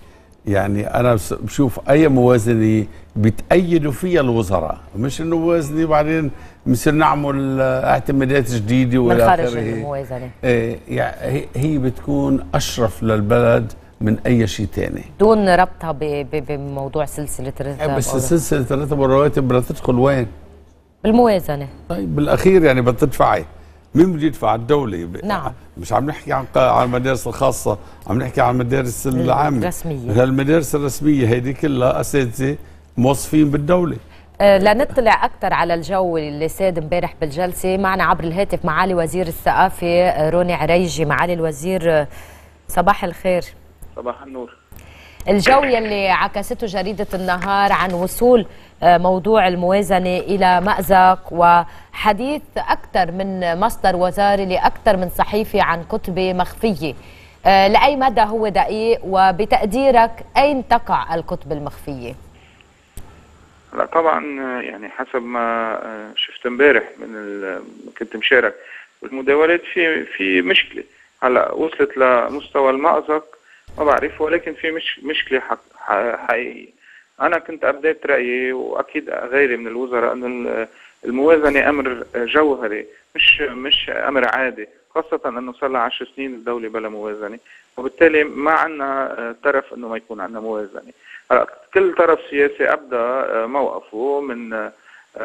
يعني أنا بشوف أي موازنة بتأيدوا فيها الوزراء مش إنه موازنة وبعدين بنصير نعمل اعتمادات جديدة ولا من خارج الموازنة إيه يعني هي بتكون أشرف للبلد من اي شيء تاني دون ربطها بموضوع سلسله الراتب إيه، بس سلسله الرتب والرواتب بتدخل وين؟ بالموازنه طيب بالاخير يعني بدها تدفعي إيه؟ مين بده يدفع الدولة نعم مش عم نحكي عن عن المدارس الخاصة عم نحكي عن المدارس العامة الرسمية المدارس الرسمية هيدي كلها أساتذة موظفين بالدولة أه لنطلع أكثر على الجو اللي ساد امبارح بالجلسة معنا عبر الهاتف معالي وزير الثقافة آه، روني عريجي معالي الوزير آه، صباح الخير صباح النور الجو يلي عكسته جريدة النهار عن وصول آه، موضوع الموازنة إلى مأزق وحديث أكثر من مصدر وزاري لأكثر من صحيفة عن كتبة مخفية آه، لأي مدى هو دقيق وبتقديرك أين تقع الكتب المخفية؟ لا طبعا آه، يعني حسب ما شفت امبارح من كنت مشارك بالمداولات في في مشكله هلا وصلت لمستوى المأزق ما بعرف ولكن في مش مشكلة حق حقيقية أنا كنت أبديت رأيي وأكيد غيري من الوزراء أن الموازنة أمر جوهري مش مش أمر عادي خاصة أنه صار لها 10 سنين الدولة بلا موازنة وبالتالي ما عندنا طرف أنه ما يكون عندنا موازنة كل طرف سياسي أبدى موقفه من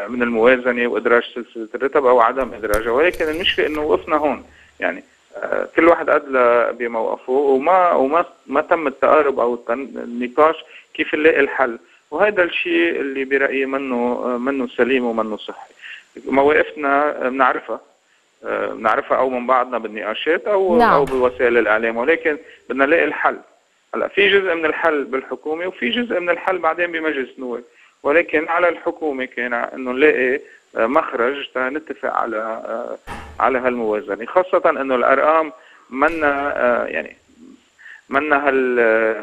من الموازنة وإدراج سلسلة الرتب أو عدم إدراجها ولكن المشكلة أنه وقفنا هون يعني كل واحد ادلى بموقفه وما وما ما تم التقارب او النقاش كيف نلاقي الحل وهذا الشيء اللي برايي منه منه سليم ومنه صحي مواقفنا بنعرفها بنعرفها او من بعضنا بالنقاشات او نعم. او بوسائل الاعلام ولكن بدنا نلاقي الحل هلا في جزء من الحل بالحكومه وفي جزء من الحل بعدين بمجلس النواب ولكن على الحكومه كان انه نلاقي مخرج نتفق على على هالموازنه خاصه انه الارقام منا يعني منا هال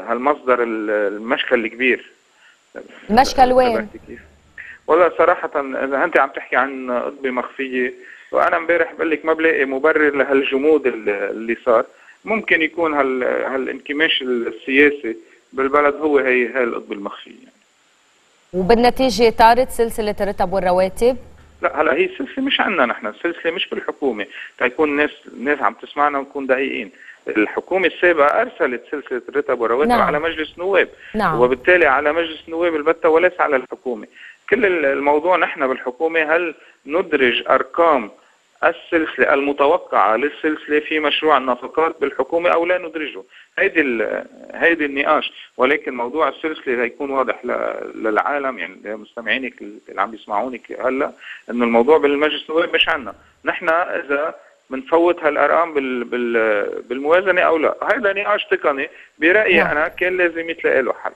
هالمصدر المشكل الكبير المشكل وين؟ والله صراحة إذا أنت عم تحكي عن قطبة مخفية وأنا امبارح بقول لك ما بلاقي مبرر لهالجمود اللي صار ممكن يكون هال هالانكماش السياسي بالبلد هو هي القطبة المخفية يعني. وبالنتيجة طارت سلسلة الرتب والرواتب لا هلا هي السلسله مش عندنا نحن السلسله مش بالحكومه تيكون الناس الناس عم تسمعنا ونكون دقيقين الحكومه السابقه ارسلت سلسله رتب ورواتب نعم. على مجلس نواب نعم. وبالتالي على مجلس النواب البتة وليس على الحكومه كل الموضوع نحن بالحكومه هل ندرج ارقام السلسلة المتوقعة للسلسلة في مشروع النفقات بالحكومة أو لا ندرجه هيدي, هيدي النقاش ولكن موضوع السلسلة ليكون واضح للعالم يعني لمستمعينك اللي عم يسمعونك هلا انه الموضوع بالمجلس النواب مش عنا نحن إذا بنفوت هالارقام بال بال بالموازنه او لا هذا نقاش تقني برايي نعم. انا كان لازم يتلاقي له حل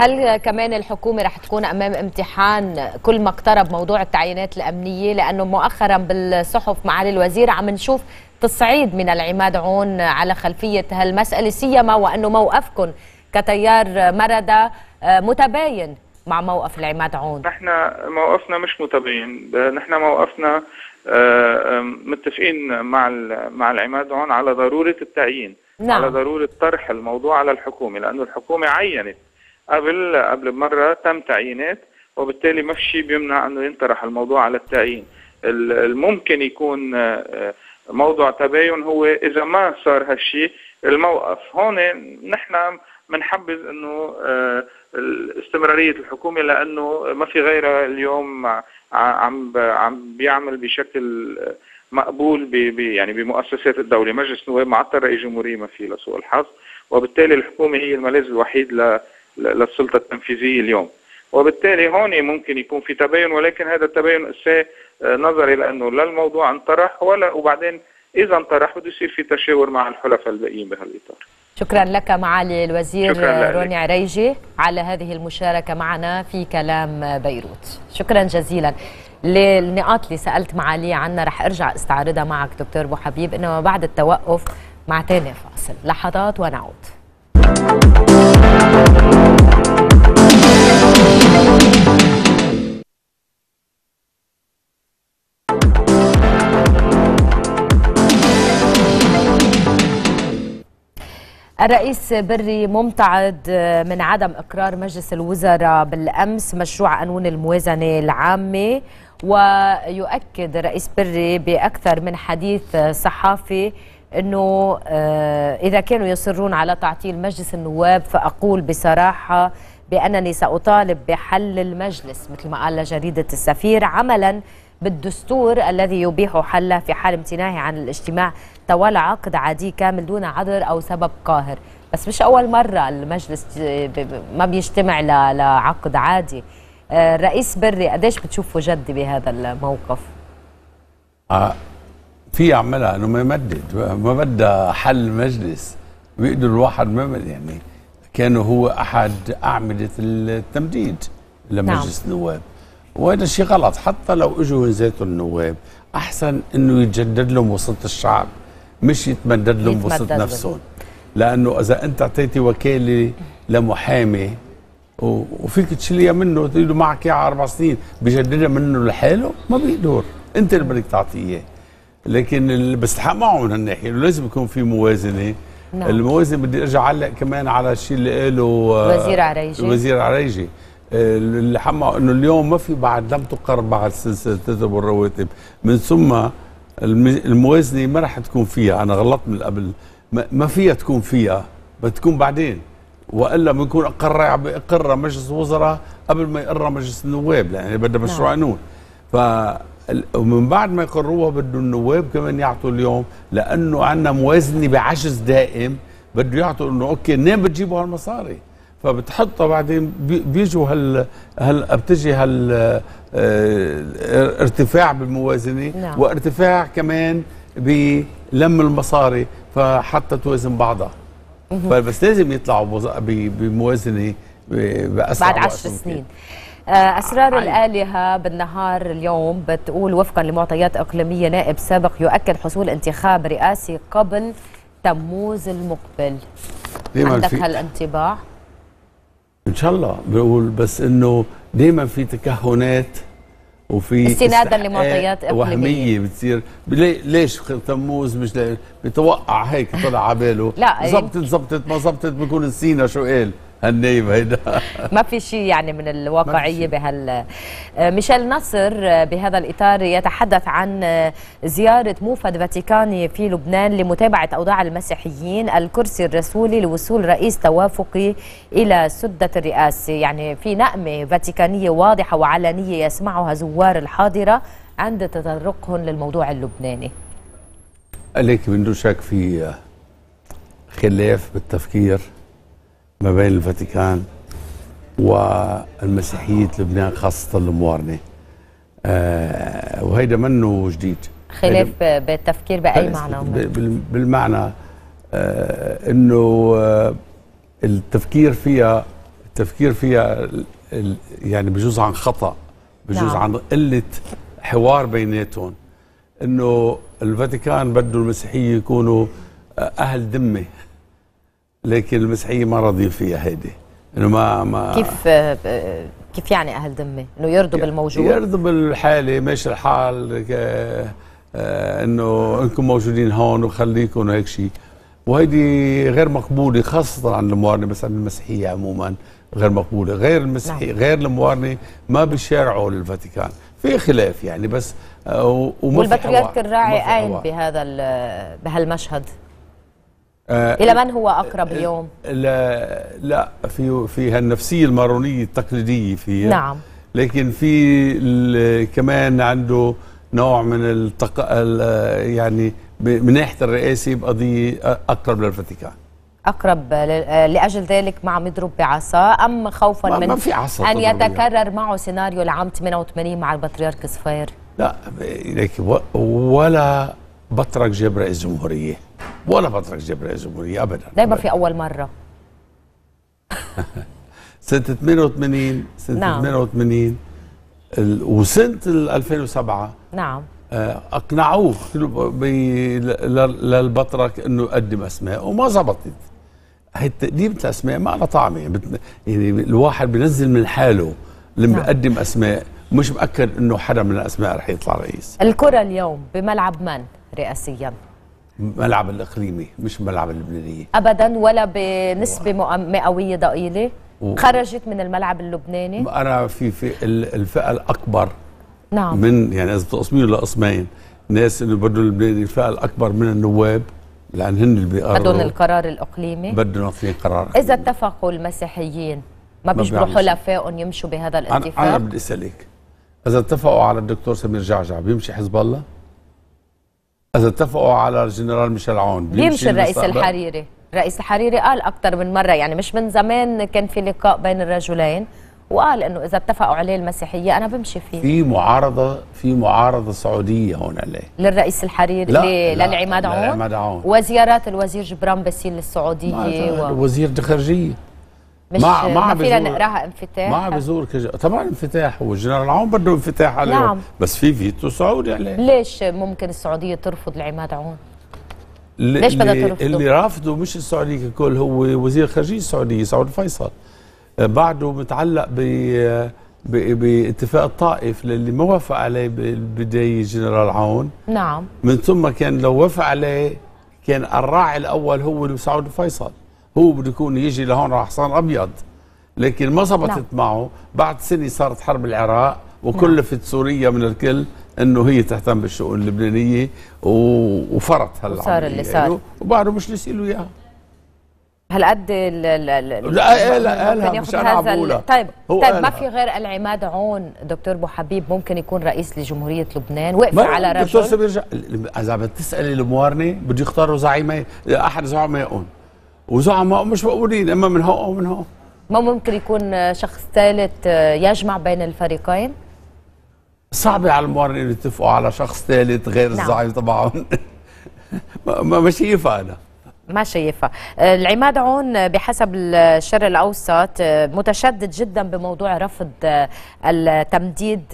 هل كمان الحكومه رح تكون امام امتحان كل ما اقترب موضوع التعيينات الامنيه لانه مؤخرا بالصحف معالي الوزير عم نشوف تصعيد من العماد عون على خلفيه هالمساله سيما وانه موقفكم كتيار مرده آه، متباين مع موقف العماد عون نحن موقفنا مش متباين نحن موقفنا آه، متفقين مع مع العماد عون على ضروره التعيين نعم. على ضروره طرح الموضوع على الحكومه لانه الحكومه عينت قبل قبل بمره تم تعيينات وبالتالي ما في شيء بيمنع انه ينطرح الموضوع على التعيين الممكن يكون آه، موضوع تباين هو اذا ما صار هالشيء الموقف هون نحن بنحبذ انه آه، استمراريه الحكومه لانه ما في غيرها اليوم عم عم بيعمل بشكل مقبول بي بي يعني بمؤسسات الدوله، مجلس النواب معطل رئيس جمهوريه ما في لسوء الحظ، وبالتالي الحكومه هي الملاذ الوحيد ل للسلطة التنفيذية اليوم وبالتالي هون ممكن يكون في تباين ولكن هذا التباين نظري لأنه لا الموضوع انطرح ولا وبعدين إذا انطرح بده يصير في تشاور مع الحلفاء الباقيين بهالإطار شكرا لك معالي الوزير روني عريجي على هذه المشاركة معنا في كلام بيروت شكرا جزيلا للنقاط اللي سألت معالي عنها رح أرجع استعرضها معك دكتور أبو حبيب إنما بعد التوقف مع تاني فاصل لحظات ونعود الرئيس بري ممتعض آه، من عدم اقرار مجلس الوزراء بالامس مشروع قانون الموازنه العامه ويؤكد الرئيس بري باكثر من حديث آه، صحافي انه آه، اذا كانوا يصرون على تعطيل مجلس النواب فاقول بصراحه بانني ساطالب بحل المجلس مثل ما قال لجريده السفير عملا بالدستور الذي يبيح حله في حال امتناعه عن الاجتماع طوال عقد عادي كامل دون عذر أو سبب قاهر بس مش أول مرة المجلس ما بيجتمع لعقد عادي آه، رئيس بري قديش بتشوفه جدي بهذا الموقف؟ آه في عملها انه ما يمدد ما بده حل مجلس بيقدر الواحد ما يعني كان هو احد اعمده التمديد نعم. لمجلس نعم. النواب وهذا شيء غلط حتى لو اجوا زيت النواب احسن انه يتجدد لهم وسط الشعب مش يتمدد لهم وسط نفسهم لانه اذا انت اعطيتي وكاله لمحامي وفيك تشيليها منه وتقول له معك اياها اربع سنين بجددها منه لحاله ما بيقدر انت اللي بدك تعطيه اياه لكن اللي بستحق معه من هالناحيه لازم يكون في موازنه نعم. الموازنه بدي ارجع علق كمان على الشيء اللي قاله آه، وزير عريجي وزير عريجي اللي حما انه اليوم ما في بعد لم تقر بعد سلسله الراتب والرواتب من ثم الموازنه ما راح تكون فيها انا غلطت من قبل ما فيها تكون فيها بتكون بعدين والا بنكون اقر اقر مجلس الوزراء قبل ما يقرها مجلس النواب يعني بدها مشروع قانون نعم. ف ومن بعد ما يقروها بده النواب كمان يعطوا اليوم لانه عندنا موازنه بعجز دائم بده يعطوا انه اوكي منين بتجيبوا هالمصاري؟ فبتحطها بعدين بيجوا هال هل بتجي هال آه، ارتفاع بالموازنه نعم. وارتفاع كمان بلم المصاري فحتى توازن بعضها فبس لازم يطلعوا بموازنه باسرع بعد 10 سنين آه، أسرار آه، الآلهة بالنهار اليوم بتقول وفقا لمعطيات إقليمية نائب سابق يؤكد حصول انتخاب رئاسي قبل تموز المقبل عندك هالانطباع؟ ان شاء الله بقول بس انه دائما في تكهنات وفي استنادا لمعطيات وهميه بتصير ليش تموز مش بتوقع هيك طلع على باله لا إيه. زبطت زبطت ما زبطت بكون نسينا شو قال هالنايب هيدا ما في شيء يعني من الواقعيه بهال آه، ميشيل نصر آه، بهذا الاطار يتحدث عن آه، زياره موفد فاتيكاني في لبنان لمتابعه اوضاع المسيحيين الكرسي الرسولي لوصول رئيس توافقي الى سده الرئاسه يعني في نقمه فاتيكانيه واضحه وعلنيه يسمعها زوار الحاضره عند تطرقهم للموضوع اللبناني عليك من دون شك في خلاف بالتفكير ما بين الفاتيكان والمسيحية لبنان خاصة الموارنة آه وهيدا منه جديد خلاف بالتفكير بأي معنى بالمعنى آه انه آه التفكير فيها التفكير فيها يعني بجوز عن خطأ بجوز نعم. عن قلة حوار بيناتهم انه الفاتيكان بده المسيحية يكونوا آه، اهل ذمه لكن المسيحيه ما راضيين فيها هيدي انه ما ما كيف كيف يعني اهل دمي؟ انه يرضوا بالموجود؟ يرضوا بالحاله ماشي الحال آه، انه انكم موجودين هون وخليكم وهيك شيء وهيدي غير مقبوله خاصه عن الموارنه بس عن المسيحيه عموما غير مقبوله غير المسيحي نعم. غير الموارنه ما بيشارعوا للفاتيكان في خلاف يعني بس آه، والبطريرك الراعي قايم بهذا بهالمشهد آه، الى من هو اقرب آه، اليوم لا لا في في النفسيه المارونيه التقليديه فيها نعم لكن في كمان عنده نوع من التق... يعني من ناحيه الرئاسه بقضيه اقرب للفاتيكان اقرب آه، لاجل ذلك ما عم يضرب بعصا ام خوفا ما من ما في عصا ان يتكرر معه سيناريو لعام 88 مع البطريرك صفير لا لكن ولا بترك جبر الجمهوريه ولا بترك جبر الجمهوريه ابدا دايما في اول مره [laughs] سنه 88 سنه نعم. 88 وسنه 2007 نعم آه، اقنعوه للبطرك انه يقدم اسماء وما زبطت هي تقديم الاسماء ما لها طعمه يعني, يعني الواحد بينزل من حاله لما نعم. يقدم نعم. اسماء مش مأكد انه حدا من الاسماء رح يطلع رئيس الكره اليوم بملعب من رئاسيا ملعب الإقليمي مش ملعب اللبنانية أبدا ولا بنسبة مئوية ضئيلة و... خرجت من الملعب اللبناني أنا في, في الفئة الأكبر نعم من يعني إذا بتقسمين لقسمين ناس إنه بدهم اللبناني الفئة الأكبر من النواب لأن هن اللي بيقرروا بدهم القرار الإقليمي بدهم في قرار إذا اتفقوا المسيحيين ما بيجبروا حلفائهم يمشوا بهذا الاتفاق أنا, أنا بدي أسألك إذا اتفقوا على الدكتور سمير جعجع بيمشي حزب الله؟ اذا اتفقوا على الجنرال ميشيل عون بيمشي, الرئيس الحريري رئيس الحريري قال اكثر من مره يعني مش من زمان كان في لقاء بين الرجلين وقال انه اذا اتفقوا عليه المسيحيه انا بمشي فيه في معارضه في معارضه سعوديه هون عليه للرئيس الحريري لا للعماد عون للعماد عون وزيارات الوزير جبران باسيل للسعوديه و... وزير الخارجيه مش ما مع فينا نقراها انفتاح ما بزور كج... طبعا انفتاح وجنرال عون بده انفتاح عليه نعم. بس في فيتو سعودي عليه ليش ممكن السعوديه ترفض لعماد عون؟ ليش بدها ترفضه؟ اللي رافضه مش السعوديه ككل هو وزير الخارجيه السعوديه سعود فيصل آه، بعده متعلق آه، ب باتفاق الطائف للي ما وافق عليه بالبدايه جنرال عون نعم من ثم كان لو وافق عليه كان الراعي الاول هو سعود فيصل هو بده يكون يجي لهون راح صار ابيض لكن ما زبطت نعم. معه بعد سنه صارت حرب العراق وكلفت نعم. سوريا من الكل انه هي تهتم بالشؤون اللبنانيه وفرط هلا صار اللي صار وبعده مش نسي له اياها هالقد لا إيه، لا لا مش انا عم طيب طيب ما في غير العماد عون دكتور ابو حبيب ممكن يكون رئيس لجمهوريه لبنان وقف على رجل دكتور سمير اذا بتسالي الموارنه بده يختاروا زعيمه احد زعمائهم وزعماء مش مقبولين اما من هون او من هون ما ممكن يكون شخص ثالث يجمع بين الفريقين؟ صعب على المواطنين يتفقوا على شخص ثالث غير نعم. الزعيم تبعهم [laughs] ما ما شايفها انا ما شايفها العماد عون بحسب الشرق الاوسط متشدد جدا بموضوع رفض التمديد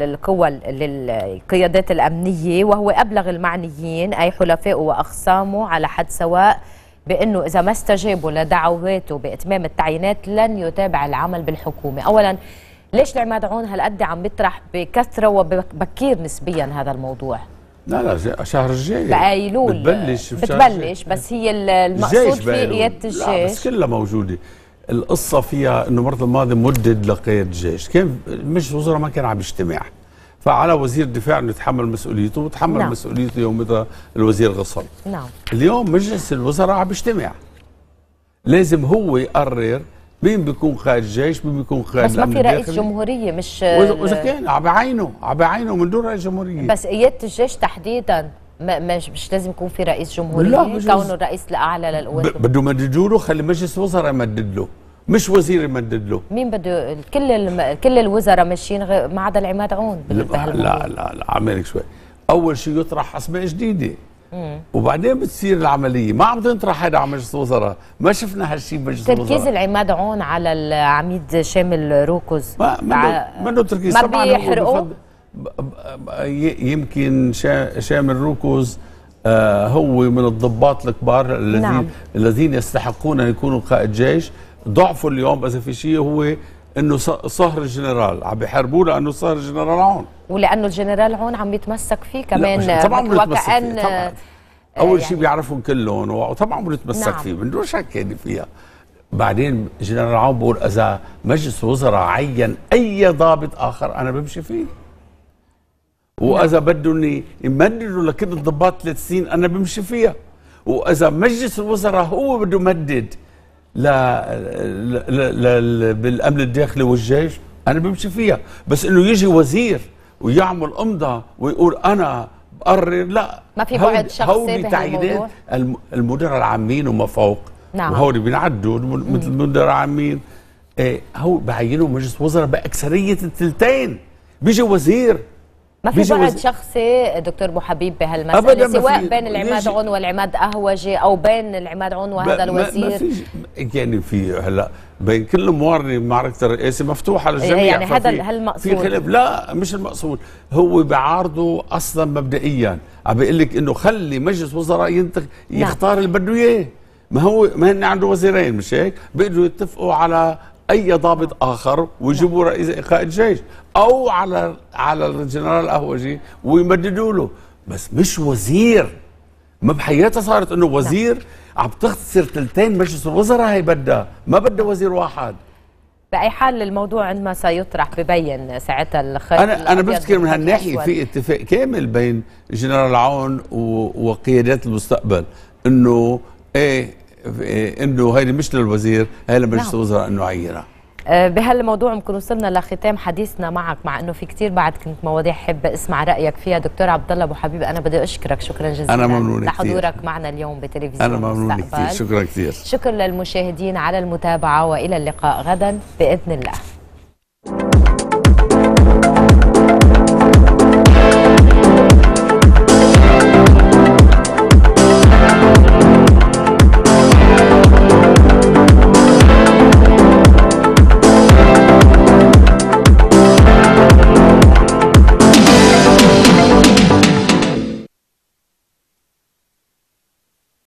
للقوى للقيادات الامنيه وهو ابلغ المعنيين اي حلفائه واخصامه على حد سواء بأنه إذا ما استجابوا لدعواته بإتمام التعيينات لن يتابع العمل بالحكومة أولا ليش العماد عون هالقد عم بيطرح بكثرة وبكير نسبيا هذا الموضوع لا لا شهر الجاي بأيلول بتبلش بتبلش بس هي المقصود في قيادة الجيش لا بس كلها موجودة القصة فيها أنه مرة الماضي مدد لقيادة الجيش كان مش وزراء ما كان عم يجتمع فعلى وزير الدفاع انه يتحمل مسؤوليته وتحمل نعم. مسؤوليته اذا الوزير غصن نعم. اليوم مجلس الوزراء عم بيجتمع لازم هو يقرر مين بيكون قائد الجيش مين بيكون قائد بس ما في رئيس داخلي. جمهوريه مش واذا كان عم بعينه عم بعينه من دون رئيس جمهوريه بس قياده الجيش تحديدا مش, مش لازم يكون في رئيس جمهوريه كونه الرئيس الاعلى للقوات بده يمدد له خلي مجلس وزراء يمدد له مش وزير يمدد له مين بده كل الم... كل الوزراء ماشيين غ... ما عدا العماد عون لا لا لا عمالك شوي اول شيء يطرح اسماء جديده وبعدين بتصير العمليه ما عم تنطرح هذا على مجلس الوزراء ما شفنا هالشيء بمجلس الوزراء تركيز العماد عون على العميد شامل روكوز ما منه, منه تركيز ما يمكن شامل روكوز آه، هو من الضباط الكبار الذين نعم. الذين يستحقون ان يكونوا قائد جيش ضعفه اليوم اذا في شيء هو انه صهر الجنرال عم بيحاربوه لانه صهر الجنرال عون ولانه الجنرال عون عم يتمسك فيه كمان طبعا وكأن فيه. آه، اول يعني شيء بيعرفهم كلهم وطبعا بيتمسك نعم. فيه من دون شك يعني فيها بعدين جنرال عون بقول اذا مجلس وزراء عين اي ضابط اخر انا بمشي فيه واذا نعم. بدهم يمددوا لكل الضباط ثلاث سنين انا بمشي فيها واذا مجلس الوزراء هو بده يمدد لا, لا, لا, لا بالامن الداخلي والجيش انا بمشي فيها بس انه يجي وزير ويعمل امضه ويقول انا بقرر لا ما في بعد شخصي هودي تعيينات المدراء العامين وما فوق نعم وهول بينعدوا مثل المدراء العامين ايه هو بعينه مجلس وزراء باكثريه الثلثين بيجي وزير ما في بعد شخصي دكتور ابو حبيب بهالمساله سواء بين العماد عون والعماد قهوجي او بين العماد عون وهذا الوزير ما فيش يعني في هلا بين كل موارنه معركه الرئاسه مفتوحه للجميع يعني هذا هل في خلاف لا مش المقصود هو بعارضه اصلا مبدئيا عم بيقول لك انه خلي مجلس وزراء ينتخ نعم. يختار اللي بده اياه ما هو ما هن عنده وزيرين مش هيك بيقدروا يتفقوا على اي ضابط اخر ويجيبوا رئيس قائد جيش او على على الجنرال قهوجي ويمددوا له بس مش وزير ما بحياتها صارت انه نعم. وزير عم تخسر ثلثين مجلس الوزراء هي بدها ما بدها وزير واحد باي حال الموضوع عندما سيطرح ببين ساعتها الخير انا انا بفتكر من هالناحيه في اتفاق كامل بين جنرال عون وقيادات المستقبل انه ايه إيه، انه هي مش للوزير هي لمجلس نعم. الوزراء انه عيرها آه، بهالموضوع بنكون وصلنا لختام حديثنا معك مع انه في كثير بعد كنت مواضيع حب اسمع رايك فيها دكتور عبد الله ابو حبيب انا بدي اشكرك شكرا جزيلا انا ممنون لحضورك كتير. معنا اليوم بتلفزيون انا ممنون كثير شكرا كثير شكرا للمشاهدين على المتابعه والى اللقاء غدا باذن الله